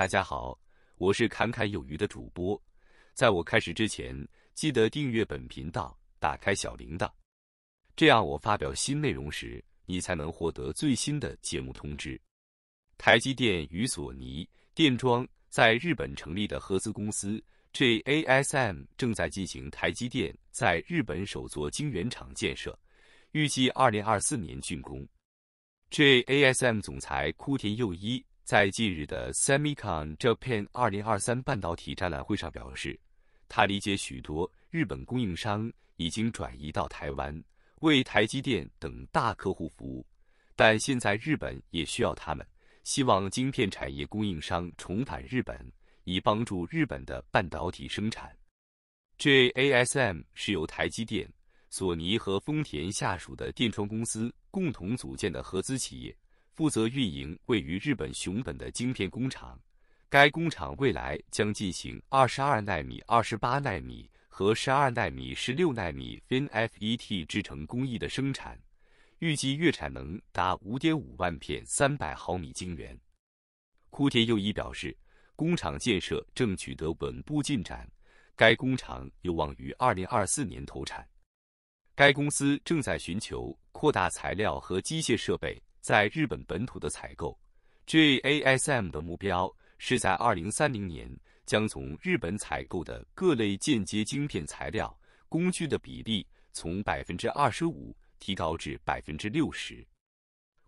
大家好，我是侃侃有余的主播。在我开始之前，记得订阅本频道，打开小铃铛，这样我发表新内容时，你才能获得最新的节目通知。台积电与索尼、电装在日本成立的合资公司 JASM 正在进行台积电在日本首座晶圆厂建设，预计二零二四年竣工。JASM 总裁枯田佑一。在近日的 Semicon Japan 二零二三半导体展览会上，表示他理解许多日本供应商已经转移到台湾为台积电等大客户服务，但现在日本也需要他们，希望晶片产业供应商重返日本，以帮助日本的半导体生产。JASM 是由台积电、索尼和丰田下属的电装公司共同组建的合资企业。负责运营位于日本熊本的晶片工厂，该工厂未来将进行二十二纳米、二十八纳米和十二纳米、十六纳米 FinFET 制程工艺的生产，预计月产能达五点五万片三百毫米晶圆。库田佑一表示，工厂建设正取得稳步进展，该工厂有望于二零二四年投产。该公司正在寻求扩大材料和机械设备。在日本本土的采购，JASM 的目标是在二零三零年将从日本采购的各类间接晶片材料、工具的比例从百分之二十五提高至百分之六十。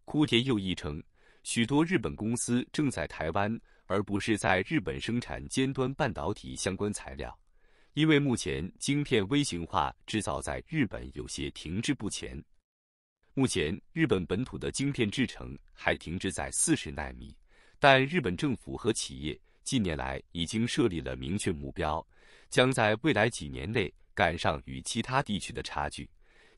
枯田又一称，许多日本公司正在台湾而不是在日本生产尖端半导体相关材料，因为目前晶片微型化制造在日本有些停滞不前。目前，日本本土的晶片制成还停滞在四十纳米，但日本政府和企业近年来已经设立了明确目标，将在未来几年内赶上与其他地区的差距，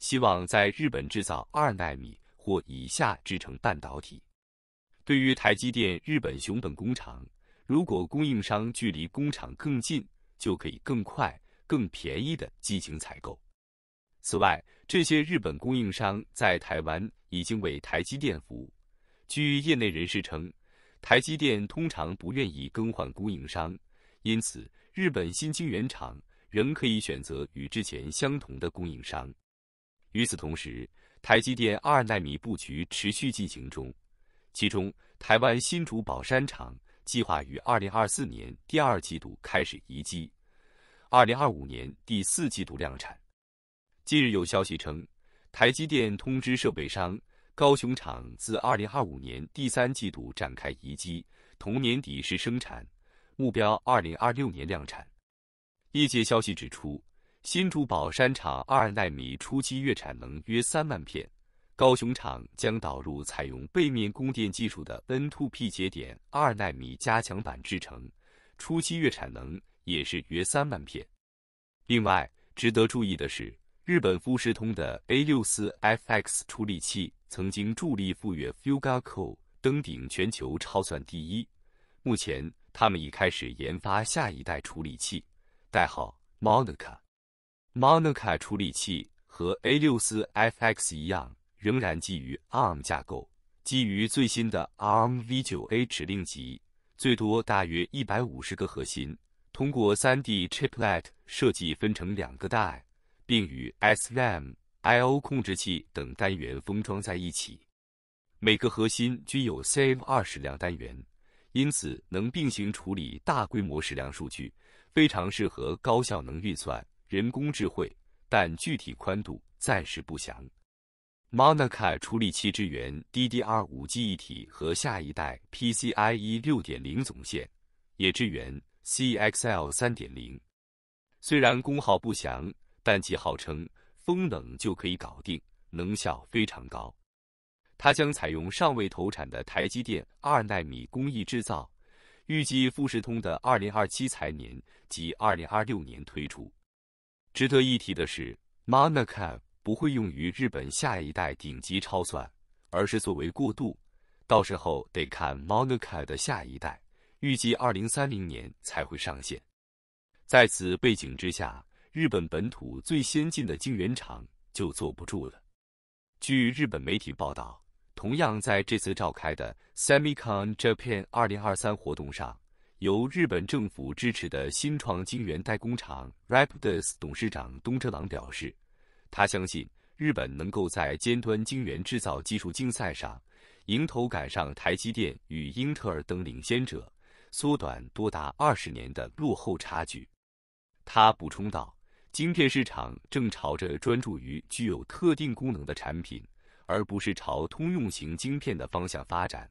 希望在日本制造二纳米或以下制成半导体。对于台积电日本熊本工厂，如果供应商距离工厂更近，就可以更快、更便宜地进行采购。此外，这些日本供应商在台湾已经为台积电服务。据业内人士称，台积电通常不愿意更换供应商，因此日本新晶圆厂仍可以选择与之前相同的供应商。与此同时，台积电二纳米布局持续进行中，其中台湾新竹宝山厂计划于二零二四年第二季度开始移机，二零二五年第四季度量产。近日有消息称，台积电通知设备商，高雄厂自二零二五年第三季度展开移机，同年底试生产，目标二零二六年量产。业界消息指出，新竹宝山厂二纳米初期月产能约三万片，高雄厂将导入采用背面供电技术的 N to P 节点二纳米加强版制程，初期月产能也是约三万片。另外，值得注意的是。日本富士通的 A64 FX 处理器曾经助力富岳 f u g a c o 登顶全球超算第一。目前，他们已开始研发下一代处理器，代号 Monica。Monica 处理器和 A64 FX 一样，仍然基于 ARM 架构，基于最新的 ARMv9a 指令集，最多大约一百五十个核心，通过 3D Chiplet 设计分成两个代。并与 SRAM、I/O 控制器等单元封装在一起。每个核心均有 CM 二矢量单元，因此能并行处理大规模矢量数据，非常适合高效能运算、人工智慧，但具体宽度暂时不详。Monaca 处理器支援 DDR 五记忆体和下一代 PCIe 6.0总线，也支援 CXL 3.0。虽然功耗不详。但其号称风冷就可以搞定，能效非常高。它将采用尚未投产的台积电二纳米工艺制造，预计富士通的2027财年及2026年推出。值得一提的是，Monica 不会用于日本下一代顶级超算，而是作为过渡。到时候得看 Monica 的下一代，预计2030年才会上线。在此背景之下。日本本土最先进的晶圆厂就坐不住了。据日本媒体报道，同样在这次召开的 s e m i c o n d Japan 2023活动上，由日本政府支持的新创晶圆代工厂 Rapidus 董事长东哲郎表示，他相信日本能够在尖端晶圆制造技术竞赛上迎头赶上台积电与英特尔等领先者，缩短多达二十年的落后差距。他补充道。晶片市场正朝着专注于具有特定功能的产品，而不是朝通用型晶片的方向发展。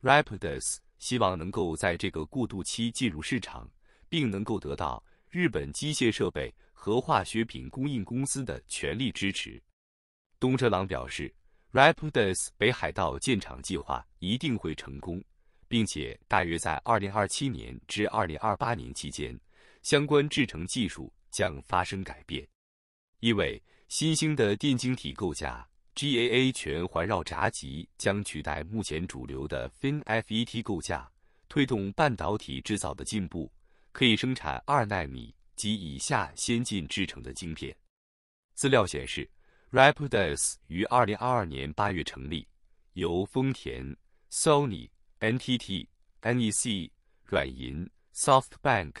Rapidus 希望能够在这个过渡期进入市场，并能够得到日本机械设备和化学品供应公司的全力支持。东哲郎表示，Rapidus 北海道建厂计划一定会成功，并且大约在2027年至2028年期间，相关制成技术。将发生改变，因为新兴的电晶体构架 GAA 全环绕闸极将取代目前主流的 FinFET 构架，推动半导体制造的进步，可以生产二纳米及以下先进制程的晶片。资料显示，Rapidus 于二零二二年八月成立，由丰田、Sony、NTT、NEC、软银、SoftBank、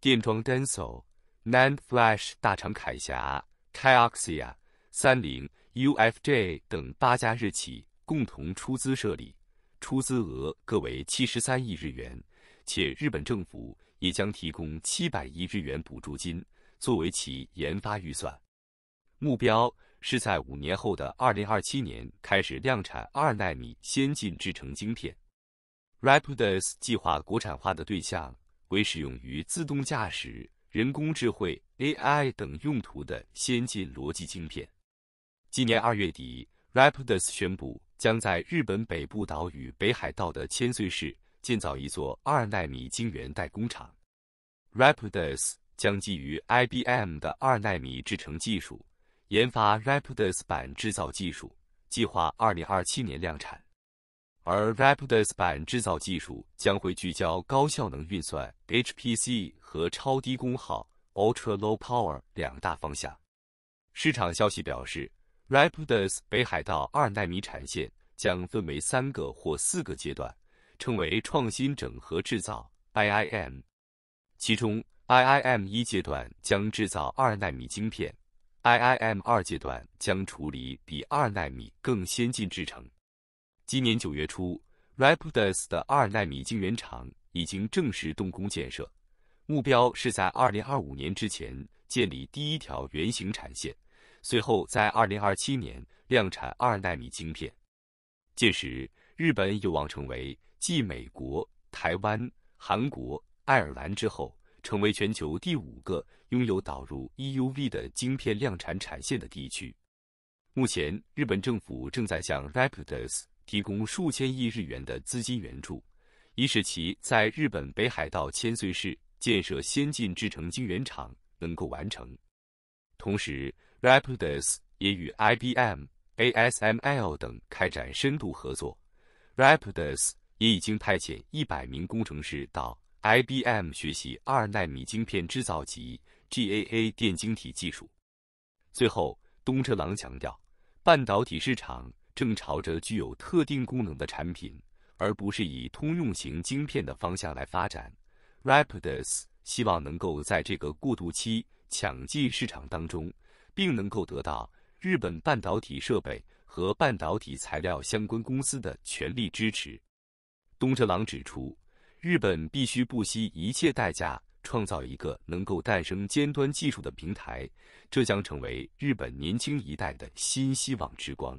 电装、Denso。NAND Flash 大厂铠侠、Kioxia、三菱、Ufj 等八家日企共同出资设立，出资额各为七十三亿日元，且日本政府也将提供七百亿日元补助金作为其研发预算。目标是在五年后的二零二七年开始量产二纳米先进制程晶片。Rapidus 计划国产化的对象为使用于自动驾驶。人工智慧 AI 等用途的先进逻辑晶片。今年二月底，Rapidus 宣布将在日本北部岛屿北海道的千岁市建造一座二纳米晶圆代工厂。Rapidus 将基于 IBM 的二纳米制程技术，研发 Rapidus 版制造技术，计划二零二七年量产。而 Rapidus 版制造技术将会聚焦高效能运算 （HPC） 和超低功耗 （Ultra Low Power） 两大方向。市场消息表示，Rapidus 北海道二纳米产线将分为三个或四个阶段，称为创新整合制造 （IIM）。其中，IIM 一阶段将制造二纳米晶片，IIM 二阶段将处理比二纳米更先进制程。今年九月初，Rapidus 的二纳米晶圆厂已经正式动工建设，目标是在二零二五年之前建立第一条原型产线，随后在二零二七年量产二纳米晶片。届时，日本有望成为继美国、台湾、韩国、爱尔兰之后，成为全球第五个拥有导入 EUV 的晶片量产产线的地区。目前，日本政府正在向 Rapidus。提供数千亿日元的资金援助，以使其在日本北海道千岁市建设先进制成晶圆厂能够完成。同时，Rapidus 也与 IBM、ASML 等开展深度合作。Rapidus 也已经派遣一百名工程师到 IBM 学习二纳米晶片制造及 GAA 电晶体技术。最后，东车郎强调，半导体市场。正朝着具有特定功能的产品，而不是以通用型晶片的方向来发展。Rapidus 希望能够在这个过渡期抢进市场当中，并能够得到日本半导体设备和半导体材料相关公司的全力支持。东哲郎指出，日本必须不惜一切代价创造一个能够诞生尖端技术的平台，这将成为日本年轻一代的新希望之光。